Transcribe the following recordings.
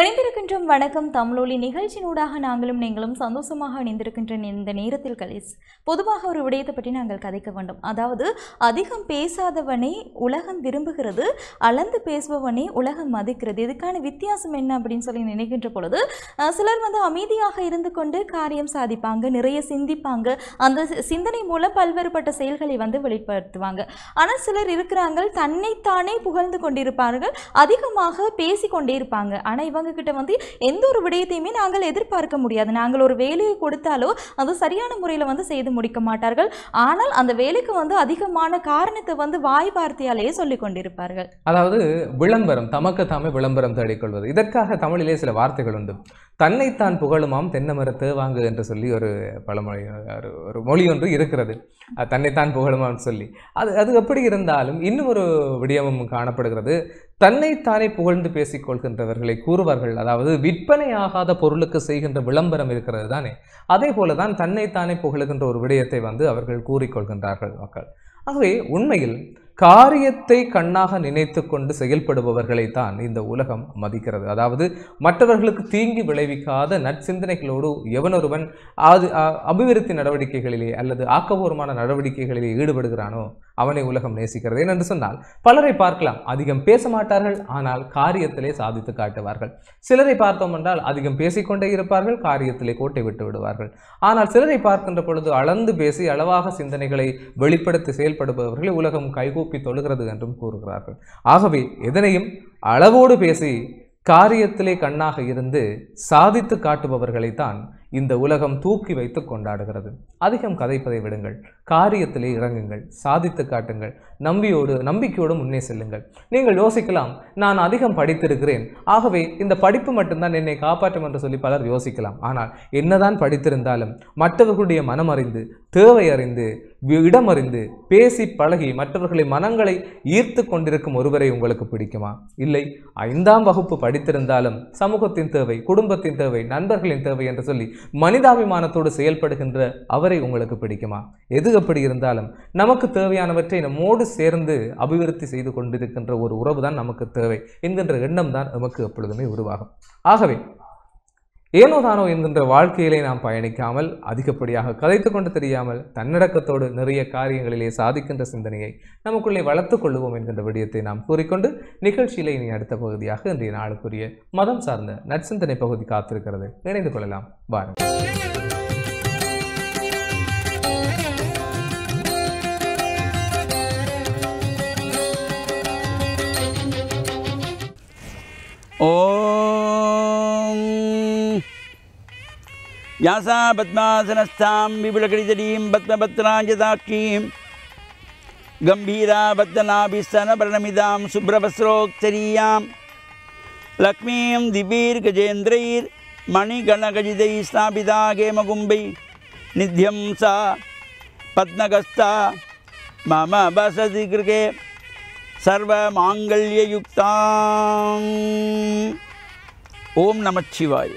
இணைந்திருக்கின்றோம் வணக்கம் தமிழொலி நிகழ்ச்சியினூடாக நாங்களும் நீங்களும் சந்தோஷமாக இணைந்திருக்கின்ற இந்த நேரத்தில் கலிஸ் பொதுவாக ஒரு விடயத்தை பற்றி நாங்கள் கதைக்க வேண்டும் அதாவது அதிகம் பேசாதவனே உலகம் விரும்புகிறது அளந்து பேசுபவனே உலகம் மதிக்கிறது இதுக்கான வித்தியாசம் என்ன அப்படின்னு சொல்லி நினைக்கின்ற பொழுது சிலர் வந்து அமைதியாக இருந்து கொண்டு காரியம் சாதிப்பாங்க நிறைய சிந்திப்பாங்க அந்த சிந்தனை மூலம் பல்வேறுபட்ட செயல்களை வந்து வெளிப்படுத்துவாங்க ஆனால் சிலர் இருக்கிறாங்க தன்னைத்தானே புகழ்ந்து கொண்டிருப்பார்கள் அதிகமாக பேசிக்கொண்டே இருப்பாங்க ஆனால் இவங்க அரசாங்கக்கிட்ட வந்து எந்த ஒரு விடயத்தையுமே நாங்கள் எதிர்பார்க்க முடியாது நாங்கள் ஒரு வேலையை கொடுத்தாலோ அது சரியான முறையில் வந்து செய்து முடிக்க மாட்டார்கள் ஆனால் அந்த வேலைக்கு வந்து அதிகமான காரணத்தை வந்து வாய் வார்த்தையாலேயே சொல்லிக் கொண்டிருப்பார்கள் அதாவது விளம்பரம் தமக்கு தாமே விளம்பரம் தேடிக்கொள்வது இதற்காக தமிழிலே சில வார்த்தைகள் உண்டு தன்னைத்தான் புகழுமாம் தென்னமர தேவாங்கு என்று சொல்லி ஒரு பழமொழி ஒரு மொழி ஒன்று இருக்கிறது தன்னைத்தான் புகழுமாம்னு சொல்லி அது அது எப்படி இருந்தாலும் இன்னும் ஒரு விடயமும் காணப்படுகிறது தன்னைத்தானே புகழ்ந்து பேசிக் கொள்கின்றவர்களை கூறுவார்கள் அதாவது விற்பனை ஆகாத பொருளுக்கு செய்கின்ற விளம்பரம் இருக்கிறது தானே அதே போல தான் தன்னைத்தானே புகழுகின்ற ஒரு விடயத்தை வந்து அவர்கள் கூறிக்கொள்கின்றார்கள் மக்கள் ஆகவே உண்மையில் காரியத்தை கண்ணாக நினைத்து கொண்டு செயல்படுபவர்களை தான் இந்த உலகம் மதிக்கிறது அதாவது மற்றவர்களுக்கு தீங்கி விளைவிக்காத நற்சிந்தனைகளோடு எவனொருவன் அது அபிவிருத்தி நடவடிக்கைகளிலே அல்லது ஆக்கபூர்வமான நடவடிக்கைகளிலே ஈடுபடுகிறானோ அவனை உலகம் நேசிக்கிறது என்று சொன்னால் பலரை பார்க்கலாம் அதிகம் பேச மாட்டார்கள் ஆனால் காரியத்திலே சாதித்து காட்டுவார்கள் சிலரை பார்த்தோம் என்றால் அதிகம் பேசிக்கொண்டே இருப்பார்கள் காரியத்திலே கோட்டை விட்டு விடுவார்கள் ஆனால் சிலரை பார்க்கின்ற பொழுது அளந்து பேசி அளவாக சிந்தனைகளை வெளிப்படுத்தி செயல்படுபவர்களை உலகம் கைகூப்பி தொழுகிறது என்றும் கூறுகிறார்கள் ஆகவே எதனையும் அளவோடு பேசி காரியத்திலே கண்ணாக இருந்து சாதித்து காட்டுபவர்களைத்தான் இந்த உலகம் தூக்கி வைத்து கொண்டாடுகிறது அதிகம் கதைப்பதை விடுங்கள் காரியத்திலே இறங்குங்கள் சாதித்து காட்டுங்கள் நம்பியோடு நம்பிக்கையோடு முன்னே செல்லுங்கள் நீங்கள் யோசிக்கலாம் நான் அதிகம் படித்திருக்கிறேன் ஆகவே இந்த படிப்பு மட்டும்தான் என்னை காப்பாற்றும் என்று சொல்லி பலர் யோசிக்கலாம் ஆனால் என்னதான் படித்திருந்தாலும் மற்றவர்களுடைய மனம் அறிந்து தேவை அறிந்து இடமறிந்து பேசி பழகி மற்றவர்களை மனங்களை ஈர்த்து கொண்டிருக்கும் ஒருவரை உங்களுக்கு பிடிக்குமா இல்லை ஐந்தாம் வகுப்பு படித்திருந்தாலும் சமூகத்தின் தேவை குடும்பத்தின் தேவை நண்பர்களின் தேவை என்று சொல்லி மனிதாபிமானத்தோடு செயல்படுகின்ற அவரை உங்களுக்கு பிடிக்குமா எது அப்படி இருந்தாலும் நமக்கு தேவையானவற்றை நம்மோடு சேர்ந்து அபிவிருத்தி செய்து கொண்டிருக்கின்ற ஒரு உறவு தான் நமக்கு தேவை என்கின்ற எண்ணம் தான் நமக்கு எப்பொழுதுமே உருவாகும் ஆகவே தானோ என்கின்ற வாழ்க்கையிலே நாம் பயணிக்காமல் அதிகப்படியாக கதைத்து கொண்டு தெரியாமல் தன்னடக்கத்தோடு நிறைய காரியங்களிலே சாதிக்கின்ற சிந்தனையை நமக்குள்ளே வளர்த்து கொள்ளுவோம் என்கின்ற விடயத்தை நாம் கூறிக்கொண்டு நிகழ்ச்சியிலே இனி அடுத்த பகுதியாக இன்றைய நாளுக்குரிய மதம் சார்ந்த நற்சிந்தனை பகுதி காத்திருக்கிறது இணைந்து கொள்ளலாம் வாருங்கள் ஓ யாசா பத்மாசனஸ்தாம் விபுலகடிதடீம் பத்மபத்ராஞ்சதாட்சீம் கம்பீரா பத்மநாபிஸ்தனபரணமிதாம் சுப்ரபஸ்ரோக்தரீயாம் லக்ஷ்மீம் திபீர் கஜேந்திரைர் மணிகணகஜிதை ஸ்தாபிதா கேமகும்பை நித்யம் சா பத்மகஸ்தா மம வசதி கிருகே சர்வமாங்கல்யுக்தாம் ஓம் நமச்சிவாய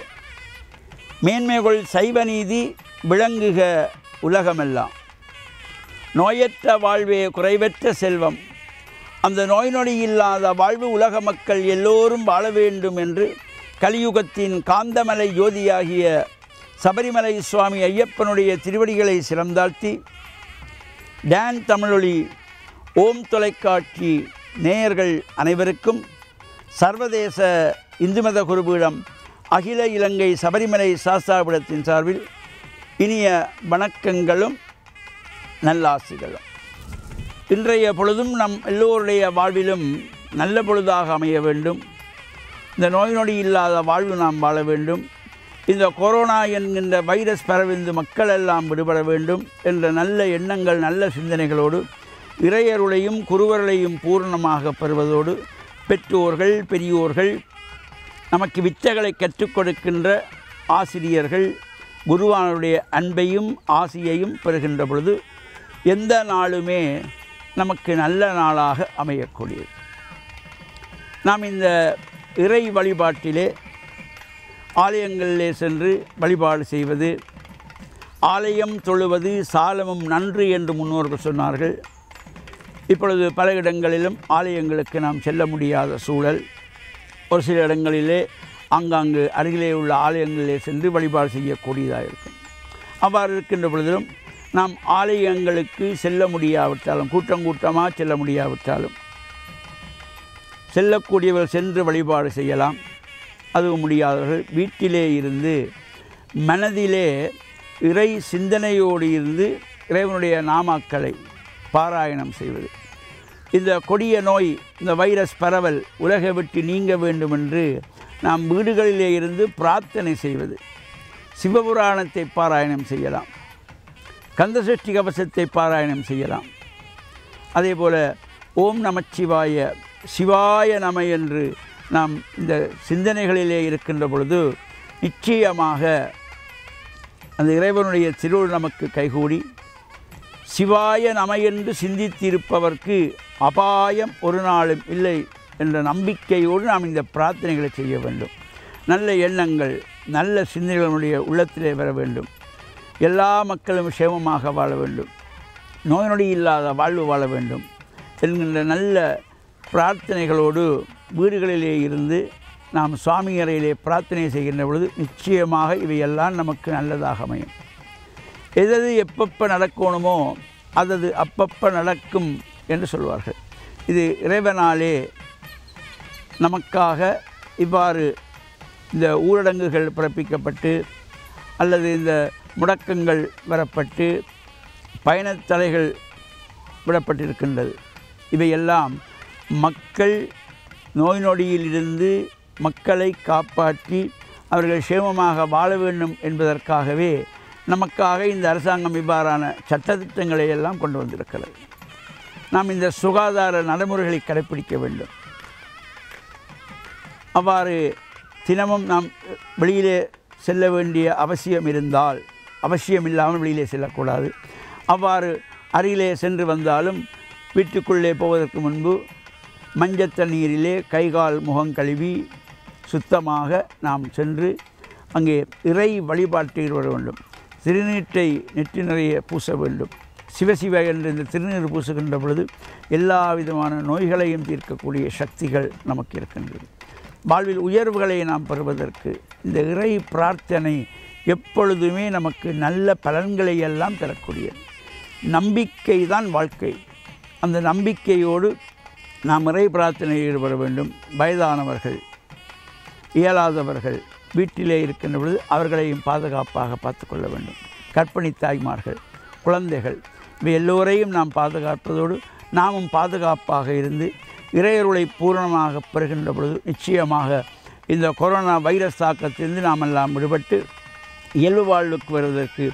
மேன்மைகள் சைவ நீதி விளங்குக உலகமெல்லாம் நோயற்ற வாழ்வே குறைவற்ற செல்வம் அந்த நோய் நொடி இல்லாத வாழ்வு உலக மக்கள் எல்லோரும் வாழ வேண்டும் என்று கலியுகத்தின் காந்தமலை ஜோதியாகிய சபரிமலை சுவாமி ஐயப்பனுடைய திருவடிகளை சிறந்தாழ்த்தி டேன் தமிழொலி ஓம் தொலைக்காட்சி நேயர்கள் அனைவருக்கும் சர்வதேச இந்துமத குருபீடம் அகில இலங்கை சபரிமலை சாஸ்தாவிடத்தின் சார்பில் இனிய வணக்கங்களும் நல்லாசிகளும் இன்றைய பொழுதும் நம் எல்லோருடைய வாழ்விலும் நல்ல பொழுதாக அமைய வேண்டும் இந்த நோய் நொடி இல்லாத வாழ்வு நாம் வாழ வேண்டும் இந்த கொரோனா என்கின்ற வைரஸ் பரவிந்து மக்கள் எல்லாம் விடுபட வேண்டும் என்ற நல்ல எண்ணங்கள் நல்ல சிந்தனைகளோடு இறையருளையும் குருவர்களையும் பூர்ணமாக பெறுவதோடு பெற்றோர்கள் பெரியோர்கள் நமக்கு வித்தைகளை கற்றுக் கொடுக்கின்ற ஆசிரியர்கள் குருவானுடைய அன்பையும் ஆசையையும் பெறுகின்ற பொழுது எந்த நாளுமே நமக்கு நல்ல நாளாக அமையக்கூடியது நாம் இந்த இறை வழிபாட்டிலே ஆலயங்களிலே சென்று வழிபாடு செய்வது ஆலயம் தொழுவது சாலமும் நன்று என்று முன்னோர்கள் சொன்னார்கள் இப்பொழுது பல இடங்களிலும் ஆலயங்களுக்கு நாம் செல்ல முடியாத சூழல் ஒரு சில இடங்களிலே அங்காங்கு அருகிலே உள்ள ஆலயங்களிலே சென்று வழிபாடு செய்யக்கூடியதாக இருக்கும் அவ்வாறு இருக்கின்ற பொழுதிலும் நாம் ஆலயங்களுக்கு செல்ல முடியாவிட்டாலும் கூட்டம் கூட்டமாக செல்ல முடியாவிட்டாலும் செல்லக்கூடியவர் சென்று வழிபாடு செய்யலாம் அதுவும் முடியாதவர்கள் வீட்டிலே இருந்து மனதிலே இறை சிந்தனையோடு இருந்து இறைவனுடைய நாமாக்களை பாராயணம் செய்வது இந்த கொடிய நோய் இந்த வைரஸ் பரவல் உலகை விட்டு நீங்க வேண்டும் என்று நாம் வீடுகளிலே இருந்து பிரார்த்தனை செய்வது சிவபுராணத்தை பாராயணம் செய்யலாம் கந்தசஷ்டி கவசத்தை பாராயணம் செய்யலாம் அதே போல் ஓம் நமச்சிவாய சிவாய நம என்று நாம் இந்த சிந்தனைகளிலே இருக்கின்ற பொழுது நிச்சயமாக அந்த இறைவனுடைய திருள் நமக்கு கைகூடி சிவாய நமை என்று சிந்தித்திருப்பவர்க்கு அபாயம் ஒரு நாளும் இல்லை என்ற நம்பிக்கையோடு நாம் இந்த பிரார்த்தனைகளை செய்ய வேண்டும் நல்ல எண்ணங்கள் நல்ல சிந்தனைகளுடைய உள்ளத்திலே வர வேண்டும் எல்லா மக்களும் சேமமாக வாழ வேண்டும் நோய் நொடி இல்லாத வாழ்வு வாழ வேண்டும் என்கின்ற நல்ல பிரார்த்தனைகளோடு வீடுகளிலே இருந்து நாம் சுவாமி அறையிலே பிரார்த்தனை செய்கின்ற பொழுது நிச்சயமாக இவையெல்லாம் நமக்கு நல்லதாக அமையும் எதது எப்பப்போ நடக்கணுமோ அதது அப்பப்போ நடக்கும் என்று சொல்வார்கள் இது இறைவனாலே நமக்காக இவ்வாறு இந்த ஊரடங்குகள் பிறப்பிக்கப்பட்டு அல்லது இந்த முடக்கங்கள் வரப்பட்டு பயணத்தலைகள் விடப்பட்டிருக்கின்றது இவையெல்லாம் மக்கள் நோய் நொடியிலிருந்து மக்களை காப்பாற்றி அவர்கள் சேமமாக வாழ வேண்டும் என்பதற்காகவே நமக்காக இந்த அரசாங்கம் இவ்வாறான சட்டத்திட்டங்களை எல்லாம் கொண்டு வந்திருக்கிறது நாம் இந்த சுகாதார நடைமுறைகளை கடைபிடிக்க வேண்டும் அவ்வாறு தினமும் நாம் வெளியிலே செல்ல வேண்டிய அவசியம் இருந்தால் அவசியம் இல்லாமல் வெளியிலே செல்லக்கூடாது அவ்வாறு அருகிலே சென்று வந்தாலும் வீட்டுக்குள்ளே போவதற்கு முன்பு மஞ்சள் தண்ணீரிலே கைகால் முகம் கழுவி சுத்தமாக நாம் சென்று அங்கே இறை வழிபாட்டில் வர வேண்டும் திருநீட்டை நெற்றி நிறைய பூச வேண்டும் சிவசிவ என்று இந்த திருநீர் பூசுகின்ற பொழுது எல்லா விதமான நோய்களையும் தீர்க்கக்கூடிய சக்திகள் நமக்கு இருக்கின்றது வாழ்வில் உயர்வுகளை நாம் பெறுவதற்கு இந்த இறை பிரார்த்தனை எப்பொழுதுமே நமக்கு நல்ல பலன்களை எல்லாம் தரக்கூடியது நம்பிக்கை தான் வாழ்க்கை அந்த நம்பிக்கையோடு நாம் இறை பிரார்த்தனையில் ஈடுபட வேண்டும் வயதானவர்கள் இயலாதவர்கள் வீட்டிலே இருக்கின்ற பொழுது அவர்களையும் பாதுகாப்பாக பார்த்து கொள்ள வேண்டும் கற்பனை தாய்மார்கள் குழந்தைகள் இவை எல்லோரையும் நாம் பாதுகாப்பதோடு நாமும் பாதுகாப்பாக இருந்து இறையருளை பூரணமாக பெறுகின்ற பொழுது நிச்சயமாக இந்த கொரோனா வைரஸ் தாக்கத்திலிருந்து நாம் எல்லாம் விடுபட்டு இயல்பு வாழ்வுக்கு வருவதற்கு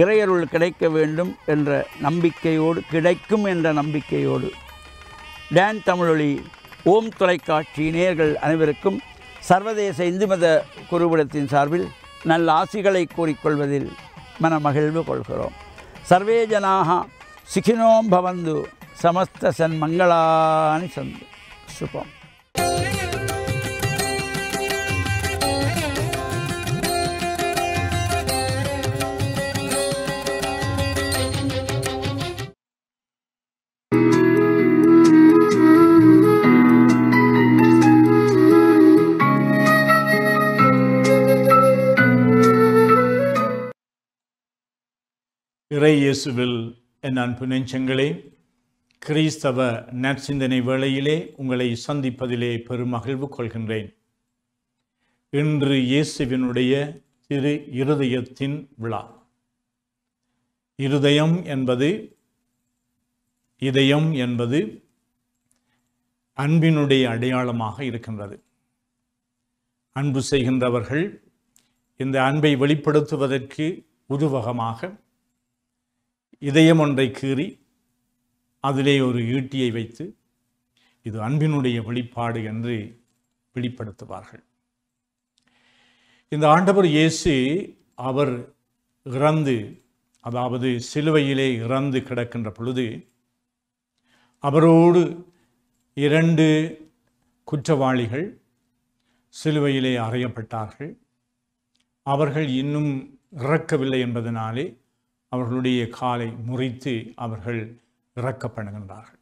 இறையருள் கிடைக்க வேண்டும் என்ற நம்பிக்கையோடு கிடைக்கும் என்ற நம்பிக்கையோடு டேன் தமிழொலி ஓம் தொலைக்காட்சி நேர்கள் அனைவருக்கும் சர்வதேச இந்து மத குருகுலத்தின் சார்பில் நல்ல ஆசிகளை கூறிக்கொள்வதில் மனமகிழ்வு கொள்கிறோம் சர்வே ஜனாக சிகினோம் பவந்து சமஸ்த சன்மங்களானி சந்து சுபம் இயேசுவில் என் அன்பு நெஞ்சங்களே கிறிஸ்தவ நற்சிந்தனை வேளையிலே உங்களை சந்திப்பதிலே பெருமகிழ்வு கொள்கின்றேன் இன்று இயேசுவினுடைய திரு இருதயத்தின் விழா இருதயம் என்பது இதயம் என்பது அன்பினுடைய அடையாளமாக இருக்கின்றது அன்பு செய்கின்றவர்கள் இந்த அன்பை வெளிப்படுத்துவதற்கு உருவகமாக இதயம் ஒன்றை கீறி அதிலே ஒரு ஈட்டியை வைத்து இது அன்பினுடைய வெளிப்பாடு என்று வெளிப்படுத்துவார்கள் இந்த ஆண்டவர் இயேசு அவர் இறந்து அதாவது சிலுவையிலே இறந்து கிடக்கின்ற பொழுது அவரோடு இரண்டு குற்றவாளிகள் சிலுவையிலே அறையப்பட்டார்கள் அவர்கள் இன்னும் இறக்கவில்லை என்பதனாலே அவர்களுடைய காலை முறித்து அவர்கள் இறக்கப்படுகின்றார்கள்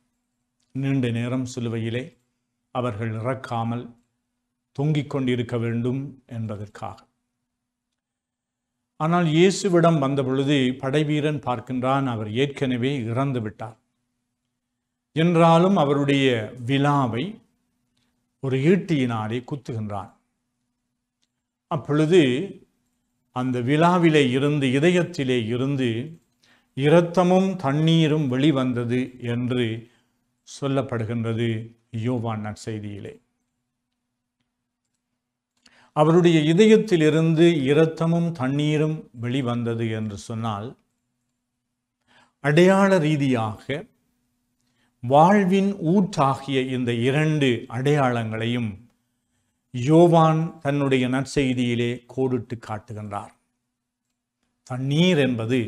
நீண்ட நேரம் சிலுவையிலே அவர்கள் இறக்காமல் தொங்கிக் கொண்டிருக்க வேண்டும் என்பதற்காக ஆனால் இயேசுவிடம் வந்தபொழுது படைவீரன் பார்க்கின்றான் அவர் ஏற்கனவே இறந்து விட்டார் என்றாலும் அவருடைய விழாவை ஒரு ஈட்டியினாலே குத்துகின்றான் அப்பொழுது அந்த விழாவிலே இருந்து இதயத்திலே இருந்து இரத்தமும் தண்ணீரும் வெளிவந்தது என்று சொல்லப்படுகின்றது யோவான் நற்செய்தியிலே அவருடைய இதயத்திலிருந்து இரத்தமும் தண்ணீரும் வெளிவந்தது என்று சொன்னால் அடையாள ரீதியாக வாழ்வின் ஊற்றாகிய இந்த இரண்டு அடையாளங்களையும் யோவான் தன்னுடைய நற்செய்தியிலே கோடிட்டு காட்டுகின்றார் தண்ணீர் என்பது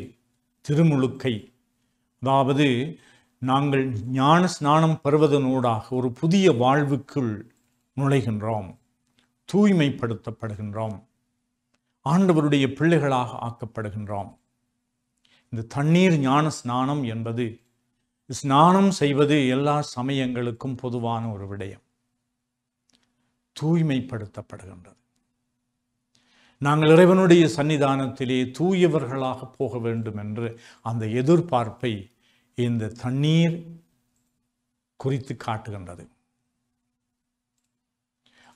திருமுழுக்கை அதாவது நாங்கள் ஞான ஸ்நானம் பெறுவதனூடாக ஒரு புதிய வாழ்வுக்குள் நுழைகின்றோம் தூய்மைப்படுத்தப்படுகின்றோம் ஆண்டவருடைய பிள்ளைகளாக ஆக்கப்படுகின்றோம் இந்த தண்ணீர் ஞான ஸ்நானம் என்பது ஸ்நானம் செய்வது எல்லா சமயங்களுக்கும் பொதுவான ஒரு விடயம் தூய்மைப்படுத்தப்படுகின்றது நாங்கள் இறைவனுடைய சன்னிதானத்திலே தூயவர்களாக போக வேண்டும் என்று அந்த எதிர்பார்ப்பை இந்த தண்ணீர் குறித்து காட்டுகின்றது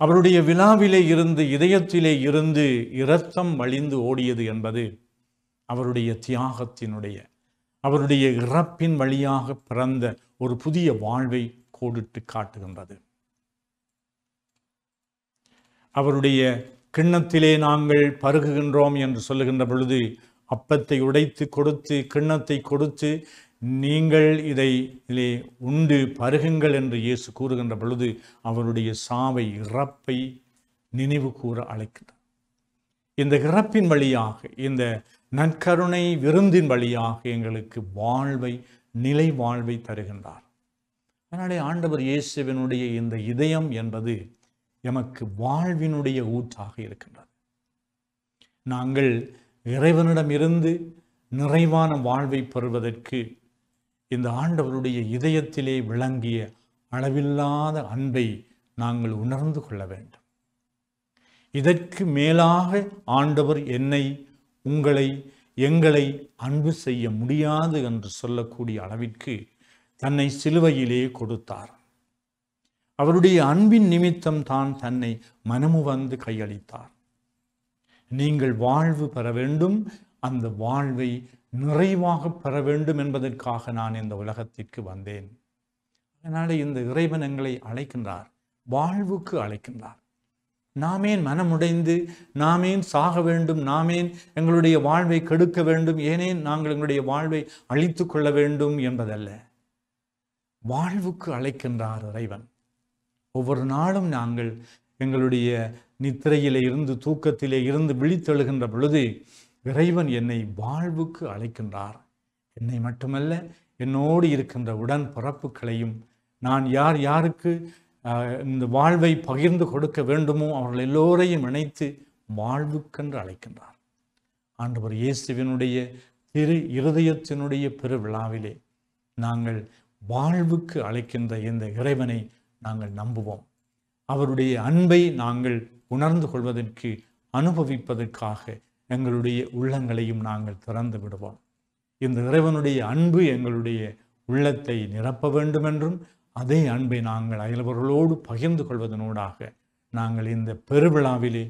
அவருடைய விழாவிலே இருந்து இதயத்திலே இருந்து இரத்தம் வழிந்து ஓடியது என்பது அவருடைய தியாகத்தினுடைய அவருடைய இறப்பின் வழியாக பிறந்த ஒரு புதிய வாழ்வை கோடிட்டு காட்டுகின்றது அவருடைய கிண்ணத்திலே நாங்கள் பருகுகின்றோம் என்று சொல்லுகின்ற பொழுது அப்பத்தை உடைத்து கொடுத்து கிண்ணத்தை கொடுத்து நீங்கள் இதை இதிலே உண்டு பருகுங்கள் என்று இயேசு கூறுகின்ற பொழுது அவருடைய சாவை இறப்பை நினைவு கூற அழைக்கிறார் இந்த இறப்பின் வழியாக இந்த நற்கருணை விருந்தின் வழியாக எங்களுக்கு வாழ்வை நிலை வாழ்வை தருகின்றார் அதனாலே ஆண்டவர் இயேசுவினுடைய இந்த இதயம் என்பது எமக்கு வாழ்வினுடைய ஊற்றாக இருக்கின்றது நாங்கள் இறைவனிடமிருந்து நிறைவான வாழ்வை பெறுவதற்கு இந்த ஆண்டவருடைய இதயத்திலே விளங்கிய அளவில்லாத அன்பை நாங்கள் உணர்ந்து கொள்ள வேண்டும் இதற்கு மேலாக ஆண்டவர் என்னை உங்களை எங்களை அன்பு செய்ய முடியாது என்று சொல்லக்கூடிய அளவிற்கு தன்னை சிலுவையிலே கொடுத்தார் அவருடைய அன்பின் நிமித்தம் தான் தன்னை மனமு வந்து கையளித்தார் நீங்கள் வாழ்வு பெற வேண்டும் அந்த வாழ்வை நிறைவாக பெற வேண்டும் என்பதற்காக நான் இந்த உலகத்திற்கு வந்தேன் அதனால் இந்த இறைவன் எங்களை அழைக்கின்றார் வாழ்வுக்கு அழைக்கின்றார் நாமேன் மனமுடைந்து நாமேன் சாக வேண்டும் நாமேன் எங்களுடைய வாழ்வை கெடுக்க வேண்டும் ஏனேன் நாங்கள் எங்களுடைய வாழ்வை அழித்து கொள்ள வேண்டும் என்பதல்ல வாழ்வுக்கு அழைக்கின்றார் இறைவன் ஒவ்வொரு நாளும் நாங்கள் எங்களுடைய நித்திரையிலே இருந்து தூக்கத்திலே இருந்து விழித்தெழுகின்ற பொழுது இறைவன் என்னை வாழ்வுக்கு அழைக்கின்றார் என்னை மட்டுமல்ல என்னோடு இருக்கின்ற உடன் பிறப்புகளையும் நான் யார் யாருக்கு இந்த வாழ்வை பகிர்ந்து கொடுக்க வேண்டுமோ அவர்கள் எல்லோரையும் இணைத்து வாழ்வுக்கென்று அழைக்கின்றார் ஆண்டவர் இயேசுவினுடைய திரு இருதயத்தினுடைய பெருவிழாவிலே நாங்கள் வாழ்வுக்கு அழைக்கின்ற இந்த இறைவனை நாங்கள் நம்புவோம் அவருடைய அன்பை நாங்கள் உணர்ந்து கொள்வதற்கு அனுபவிப்பதற்காக எங்களுடைய உள்ளங்களையும் நாங்கள் திறந்து விடுவோம் இந்த இறைவனுடைய அன்பு எங்களுடைய உள்ளத்தை நிரப்ப வேண்டும் என்றும் அதே அன்பை நாங்கள் அயலவர்களோடு பகிர்ந்து கொள்வதனூடாக நாங்கள் இந்த பெருவிழாவிலே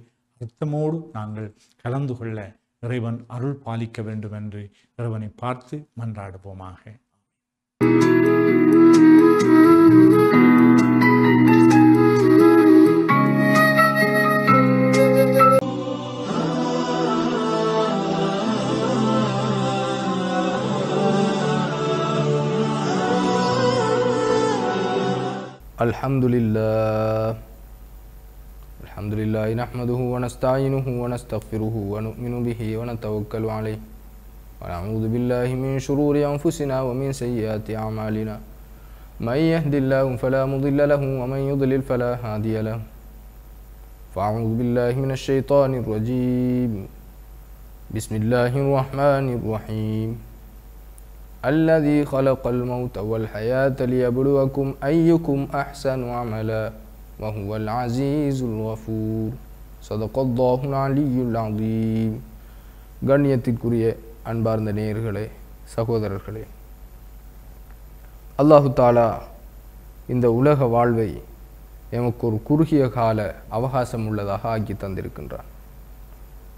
அர்த்தமோடு நாங்கள் கலந்து கொள்ள இறைவன் அருள் பாலிக்க வேண்டும் என்று இறைவனை பார்த்து மன்றாடுவோமாக الحمد لله الحمد لله نحمده ونستعينه ونستغفره ونؤمن به ونتوكل عليه ونعوذ بالله من شرور أنفسنا ومن سيئات أعمالنا من يهد الله فلا مضل له ومن يضلل فلا هادي له فأعوذ بالله من الشيطان الرجيم بسم الله الرحمن الرحيم الذي خلق الموت والحياة ليبلوكم أيكم أحسن عملا وهو العزيز الغفور صدق الله العلي العظيم கண்ணியத்திற்குரிய அன்பார்ந்த நேயர்களே சகோதரர்களே அல்லாஹு தாலா இந்த உலக வாழ்வை எமக்கு ஒரு குறுகிய கால அவகாசம் உள்ளதாக ஆக்கி தந்திருக்கின்றான்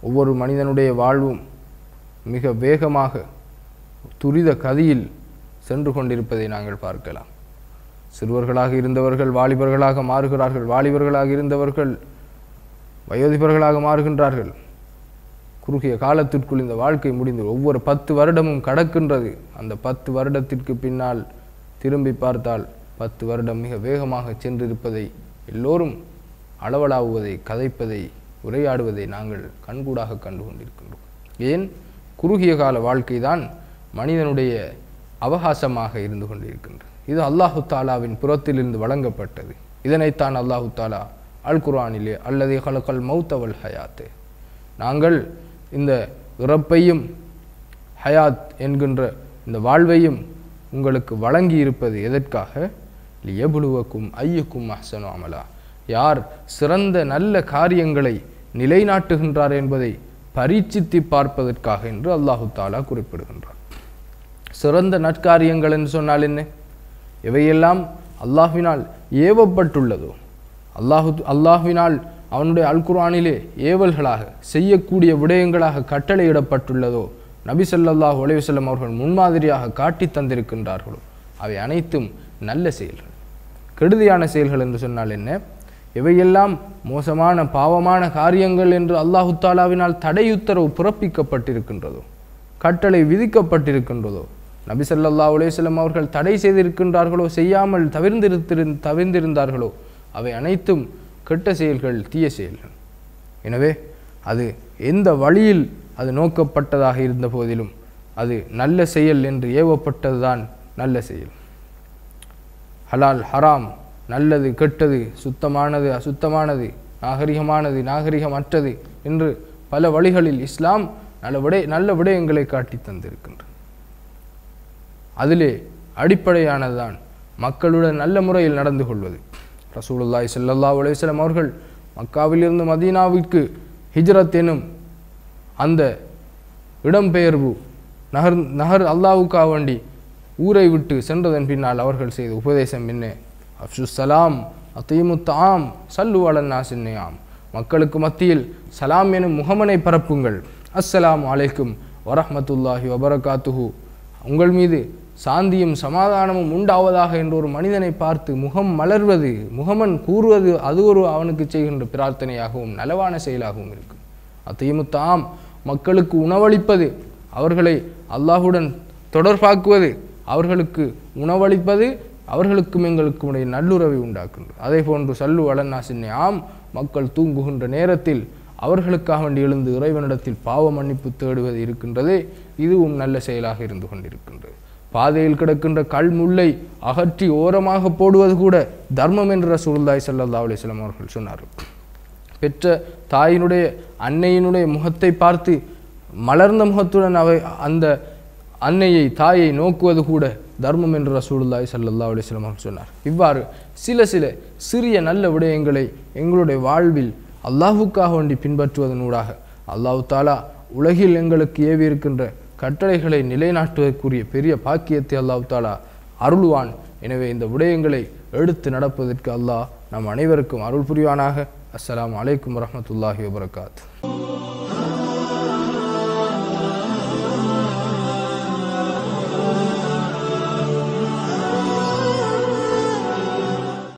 ஒவ்வொரு மனிதனுடைய வாழ்வும் மிக வேகமாக துரித கதியில் சென்று கொண்டிருப்பதை நாங்கள் பார்க்கலாம் சிறுவர்களாக இருந்தவர்கள் வாலிபர்களாக மாறுகிறார்கள் வாலிபர்களாக இருந்தவர்கள் வயோதிபர்களாக மாறுகின்றார்கள் குறுகிய காலத்திற்குள் இந்த வாழ்க்கை முடிந்து ஒவ்வொரு பத்து வருடமும் கடக்கின்றது அந்த பத்து வருடத்திற்கு பின்னால் திரும்பி பார்த்தால் பத்து வருடம் மிக வேகமாக சென்றிருப்பதை எல்லோரும் அளவலாவுவதை கதைப்பதை உரையாடுவதை நாங்கள் கண்கூடாக கண்டு கொண்டிருக்கின்றோம் ஏன் குறுகிய கால வாழ்க்கை தான் மனிதனுடைய அவகாசமாக இருந்து கொண்டிருக்கின்றது இது அல்லாஹு தாலாவின் புறத்திலிருந்து வழங்கப்பட்டது இதனைத்தான் அல்லாஹு தாலா அல் குரானிலே அல்லது ஹலக்கல் மௌத்தவல் ஹயாத்து நாங்கள் இந்த இறப்பையும் ஹயாத் என்கின்ற இந்த வாழ்வையும் உங்களுக்கு வழங்கி இருப்பது எதற்காக லியபுலுவக்கும் ஐயக்கும் அசனோ அமலா யார் சிறந்த நல்ல காரியங்களை நிலைநாட்டுகின்றார் என்பதை பரீட்சித்து பார்ப்பதற்காக என்று அல்லாஹு தாலா குறிப்பிடுகின்றார் சிறந்த நற்காரியங்கள் என்று சொன்னால் என்ன இவையெல்லாம் அல்லாஹ்வினால் ஏவப்பட்டுள்ளதோ அல்லாஹு அல்லாஹ்வினால் அவனுடைய அல்குரானிலே ஏவல்களாக செய்யக்கூடிய விடயங்களாக கட்டளையிடப்பட்டுள்ளதோ நபி சல்லாஹ் உலகம் அவர்கள் முன்மாதிரியாக காட்டி தந்திருக்கின்றார்களோ அவை அனைத்தும் நல்ல செயல்கள் கெடுதியான செயல்கள் என்று சொன்னால் என்ன இவையெல்லாம் மோசமான பாவமான காரியங்கள் என்று அல்லாஹு தாலாவினால் தடையுத்தரவு பிறப்பிக்கப்பட்டிருக்கின்றதோ கட்டளை விதிக்கப்பட்டிருக்கின்றதோ நபி சல்லா அலுவலம் அவர்கள் தடை செய்திருக்கின்றார்களோ செய்யாமல் தவிர்ந்திருத்திரு தவிர்ந்திருந்தார்களோ அவை அனைத்தும் கெட்ட செயல்கள் தீய செயல்கள் எனவே அது எந்த வழியில் அது நோக்கப்பட்டதாக இருந்த போதிலும் அது நல்ல செயல் என்று ஏவப்பட்டதுதான் நல்ல செயல் ஹலால் ஹராம் நல்லது கெட்டது சுத்தமானது அசுத்தமானது நாகரிகமானது நாகரிகமற்றது என்று பல வழிகளில் இஸ்லாம் நல்ல விடை நல்ல விடயங்களை காட்டி தந்திருக்கின்றன அதிலே அடிப்படையானதுதான் மக்களுடன் நல்ல முறையில் நடந்து கொள்வது ரசூலுல்லாய் செல்லல்லா உலேசலம் அவர்கள் மக்காவிலிருந்து மதீனாவிற்கு ஹிஜ்ரத் எனும் அந்த இடம்பெயர்வு நகர் நகர் அல்லாவுக்கா வண்டி ஊரை விட்டு சென்றதன் பின்னால் அவர்கள் செய்த உபதேசம் என்ன அப்சு சலாம் அத்தீமுத்தாம் ஆம் சல்லு அலன்னாசின்னே ஆம் மக்களுக்கு மத்தியில் சலாம் எனும் முகமனை பரப்புங்கள் அஸ்ஸலாம் அலைக்கும் வரஹமத்துல்லாஹி வபரகாத்துஹு உங்கள் மீது சாந்தியும் சமாதானமும் உண்டாவதாக என்று ஒரு மனிதனை பார்த்து முகம் மலர்வது முகமன் கூறுவது அது ஒரு அவனுக்கு செய்கின்ற பிரார்த்தனையாகவும் நலவான செயலாகவும் இருக்கும் அத்தையும் தாம் மக்களுக்கு உணவளிப்பது அவர்களை அல்லாஹுடன் தொடர்பாக்குவது அவர்களுக்கு உணவளிப்பது அவர்களுக்கும் எங்களுக்கும் உடைய நல்லுறவை உண்டாக்குகின்றது அதே போன்று சல்லு வளநாசின் ஆம் மக்கள் தூங்குகின்ற நேரத்தில் அவர்களுக்காக வேண்டி எழுந்து இறைவனிடத்தில் பாவ மன்னிப்பு தேடுவது இருக்கின்றது இதுவும் நல்ல செயலாக இருந்து கொண்டிருக்கின்றது பாதையில் கிடக்கின்ற கல் முல்லை அகற்றி ஓரமாக போடுவது கூட தர்மம் என்று ரசூலுல்லாய் சல்லா அலிஸ்லாம் அவர்கள் சொன்னார்கள் பெற்ற தாயினுடைய அன்னையினுடைய முகத்தை பார்த்து மலர்ந்த முகத்துடன் அவை அந்த அன்னையை தாயை நோக்குவது கூட தர்மம் என்று ரசூலுல்லாய் சல்லா அலிஸ்லாம் அவர்கள் சொன்னார் இவ்வாறு சில சில சிறிய நல்ல விடயங்களை எங்களுடைய வாழ்வில் அல்லாஹுக்காக வேண்டி பின்பற்றுவதனூடாக அல்லாஹு தாலா உலகில் எங்களுக்கு ஏவி இருக்கின்ற கட்டளைகளை நிலைநாட்டுவதற்குரிய பெரிய பாக்கியத்தை அல்லாஹ் தாலா அருள்வான் எனவே இந்த விடயங்களை எடுத்து நடப்பதற்கு அல்லாஹ் நம் அனைவருக்கும் அருள் புரிவானாக அஸ்லாம் அலைக்கும் வரமத்துல்லாஹி வபரகாத்